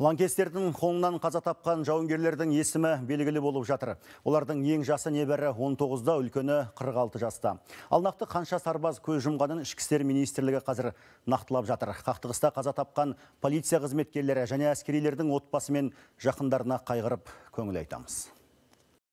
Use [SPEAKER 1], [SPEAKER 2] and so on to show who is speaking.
[SPEAKER 1] Лаңкестердің қолынан қаза тапқан жауынгерлердің есімі белгілі болып жатыр. Олардың ең жасы небәрі 19-да, үлкені 46 жаста. Алнақты қанша сарбаз көз жұмғанын ішкі істер қазір нақтылап жатыр. Қақтығыста қаза тапқан полиция қызметкерлері және әскерилердің отбасы жақындарына қайғырып көңіл айтамыз.